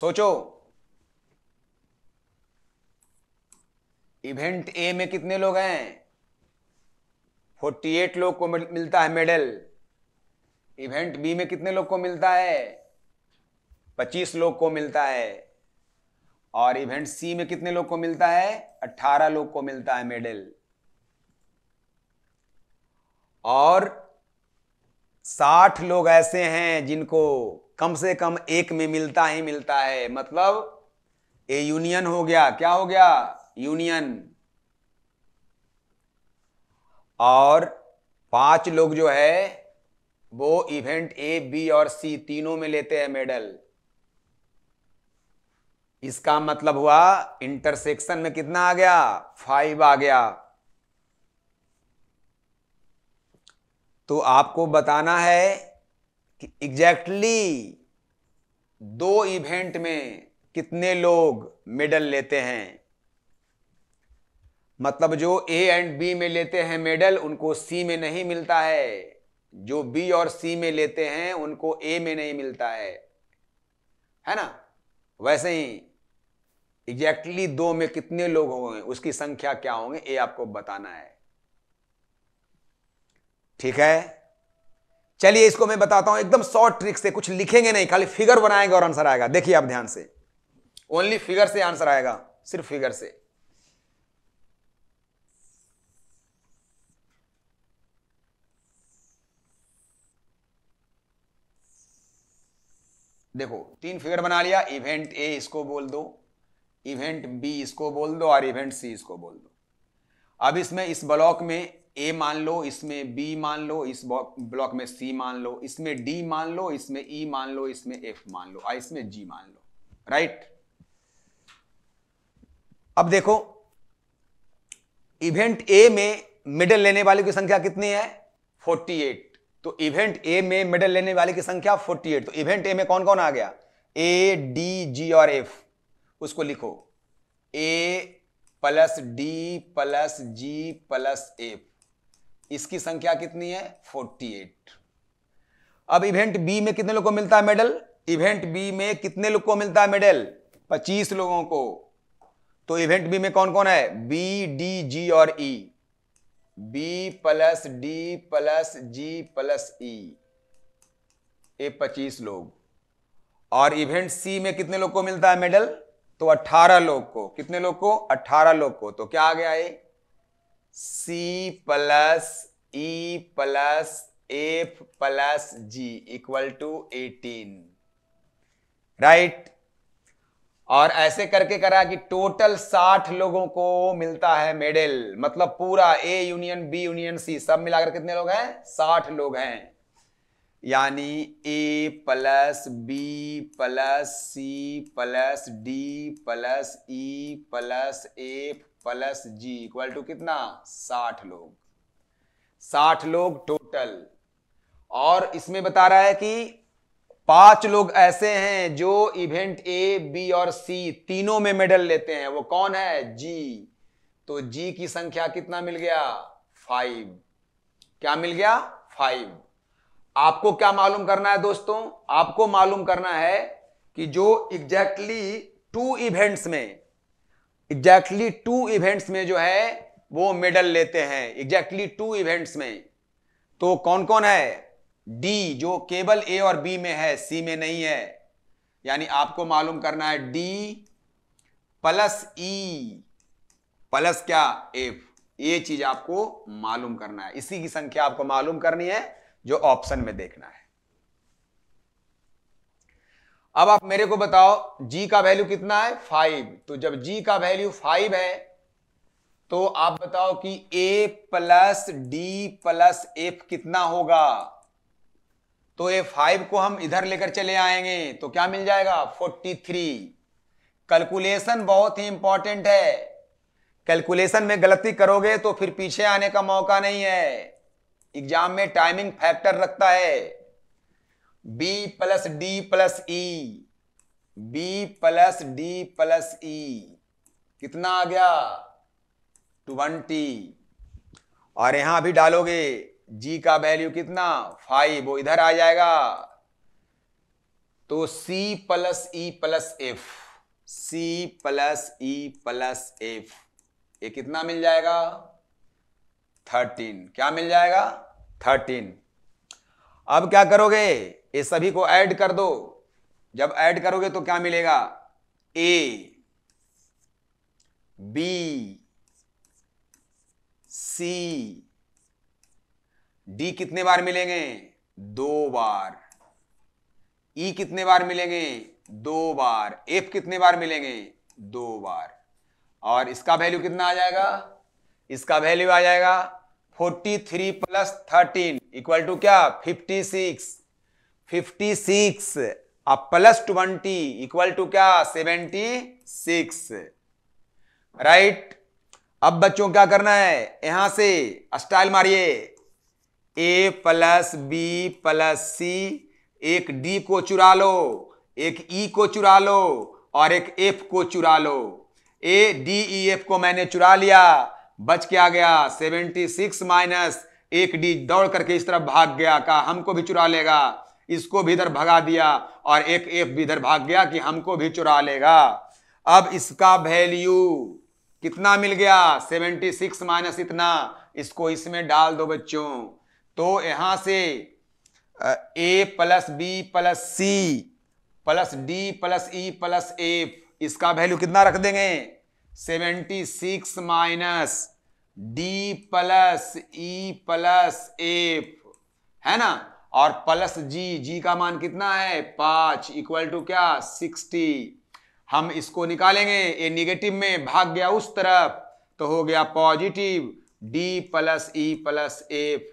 सोचो event A में कितने लोग हैं 48 लोग को मिलता है मेडल इवेंट बी में कितने लोग को मिलता है 25 लोग को मिलता है और इवेंट सी में कितने लोग को मिलता है 18 लोग को मिलता है मेडल और 60 लोग ऐसे हैं जिनको कम से कम एक में मिलता ही मिलता है मतलब ए यूनियन हो गया क्या हो गया यूनियन और पांच लोग जो है वो इवेंट ए बी और सी तीनों में लेते हैं मेडल इसका मतलब हुआ इंटरसेक्शन में कितना आ गया फाइव आ गया तो आपको बताना है कि एग्जैक्टली दो इवेंट में कितने लोग मेडल लेते हैं मतलब जो ए एंड बी में लेते हैं मेडल उनको सी में नहीं मिलता है जो बी और सी में लेते हैं उनको ए में नहीं मिलता है है ना वैसे ही एग्जैक्टली दो में कितने लोग होंगे उसकी संख्या क्या होंगे ये आपको बताना है ठीक है चलिए इसको मैं बताता हूं एकदम शॉर्ट ट्रिक से कुछ लिखेंगे नहीं खाली फिगर बनाएंगे और आंसर आएगा देखिए आप ध्यान से ओनली फिगर से आंसर आएगा सिर्फ फिगर से देखो तीन फिगर बना लिया इवेंट ए इसको बोल दो इवेंट बी इसको बोल दो और इवेंट सी इसको बोल दो अब इसमें इस ब्लॉक में ए मान लो इसमें बी मान लो इस ब्लॉक में सी मान लो इसमें डी मान लो इसमें ई e मान लो इसमें एफ मान लो और इसमें जी मान लो राइट अब देखो इवेंट ए में मिडल लेने वाले की संख्या कितनी है 48 तो इवेंट ए में मेडल लेने वाले की संख्या 48 तो इवेंट ए में कौन कौन आ गया ए डी जी और एफ उसको लिखो A plus D plus G plus F इसकी संख्या कितनी है 48 अब इवेंट बी में कितने लोगों को मिलता है मेडल इवेंट बी में कितने लोग को मिलता है मेडल 25 लोगों को तो इवेंट बी में कौन कौन है बी डी जी और E B plus D plus G plus E ये पच्चीस लोग और इवेंट सी में कितने लोग को मिलता है मेडल तो 18 लोग को कितने लोग को 18 लोग को तो क्या आ गया है C plus E plus F plus G equal to eighteen right और ऐसे करके करा कि टोटल साठ लोगों को मिलता है मेडल मतलब पूरा A union B union C सब मिलाकर कितने लोग हैं साठ लोग हैं यानी A plus B plus C plus D plus E plus F plus G equal to कितना साठ लोग साठ लोग टोटल और इसमें बता रहा है कि पांच लोग ऐसे हैं जो इवेंट ए बी और सी तीनों में मेडल लेते हैं वो कौन है जी तो जी की संख्या कितना मिल गया फाइव क्या मिल गया फाइव आपको क्या मालूम करना है दोस्तों आपको मालूम करना है कि जो एग्जैक्टली टू इवेंट्स में एग्जैक्टली टू इवेंट्स में जो है वो मेडल लेते हैं एग्जैक्टली टू इवेंट्स में तो कौन कौन है डी जो केबल ए और बी में है सी में नहीं है यानी आपको मालूम करना है डी प्लस ई प्लस क्या एफ ये चीज आपको मालूम करना है इसी की संख्या आपको मालूम करनी है जो ऑप्शन में देखना है अब आप मेरे को बताओ जी का वैल्यू कितना है फाइव तो जब जी का वैल्यू फाइव है तो आप बताओ कि A plus D plus F कितना होगा तो ए फाइव को हम इधर लेकर चले आएंगे तो क्या मिल जाएगा फोर्टी थ्री कैलकुलेशन बहुत ही इंपॉर्टेंट है कैलकुलेशन में गलती करोगे तो फिर पीछे आने का मौका नहीं है एग्जाम में टाइमिंग फैक्टर रखता है B plus D plus E B plus D plus E कितना आ गया ट्वेंटी और यहां भी डालोगे जी का वैल्यू कितना फाइव वो इधर आ जाएगा तो c plus E plus F C plus E plus F ये कितना मिल जाएगा थर्टीन क्या मिल जाएगा थर्टीन अब क्या करोगे ये सभी को ऐड कर दो जब ऐड करोगे तो क्या मिलेगा ए बी सी डी कितने बार मिलेंगे दो बार ई e कितने बार मिलेंगे दो बार एफ कितने बार मिलेंगे दो बार और इसका वैल्यू कितना आ जाएगा इसका वैल्यू आ जाएगा 43 three plus thirteen equal to क्या 56 फिफ्टी सिक्स अब प्लस ट्वेंटी इक्वल टू क्या सेवेंटी सिक्स राइट अब बच्चों क्या करना है यहां से स्टाइल मारिए A plus B plus C एक डी को चुरा लो एक ई e को चुरा लो और एक एफ को चुरा लो ए डी ई एफ को मैंने चुरा लिया बच के आ गया सेवेंटी सिक्स माइनस एक डी दौड़ करके इस तरफ भाग गया कहा हमको भी चुरा लेगा इसको भी इधर भगा दिया और एक एफ भी इधर भाग गया कि हमको भी चुरा लेगा अब इसका वैल्यू कितना मिल गया 76 माइनस इतना इसको इसमें डाल दो बच्चों तो यहां से A plus B plus C plus D plus E plus F इसका वैल्यू कितना रख देंगे 76 minus D plus E plus F है ना और प्लस जी जी का मान कितना है पांच इक्वल टू क्या सिक्सटी हम इसको निकालेंगे ये निगेटिव में भाग गया उस तरफ तो हो गया positive D plus E plus F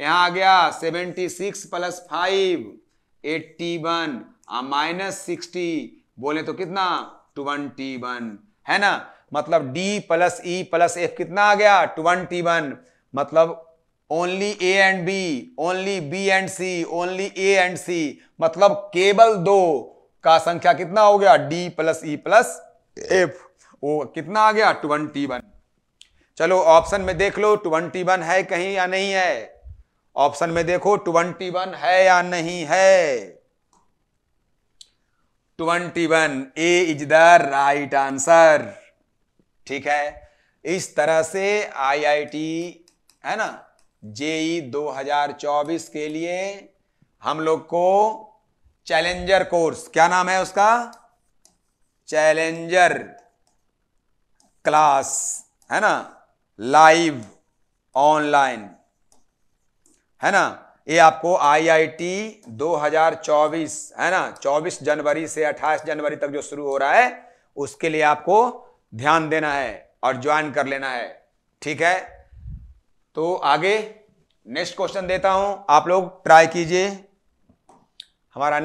यहाँ आ गया seventy six plus five eighty one minus sixty बोले तो कितना ट्वेंटी वन है ना मतलब D plus E plus F कितना आ गया ट्वेंटी वन मतलब only A and B only B and C only A and C मतलब केवल दो का संख्या कितना हो गया D plus E plus F वो कितना आ गया ट्वेंटी वन चलो ऑप्शन में देख लो ट्वेंटी वन है कहीं या नहीं है ऑप्शन में देखो ट्वेंटी वन है या नहीं है twenty one A is the right answer ठीक है इस तरह से आईआईटी है ना जेई 2024 के लिए हम लोग को चैलेंजर कोर्स क्या नाम है उसका चैलेंजर क्लास है ना लाइव ऑनलाइन है ना ये आपको आईआईटी 2024 है ना 24 जनवरी से 28 जनवरी तक जो शुरू हो रहा है उसके लिए आपको ध्यान देना है और ज्वाइन कर लेना है ठीक है तो आगे नेक्स्ट क्वेश्चन देता हूं आप लोग ट्राई कीजिए हमारा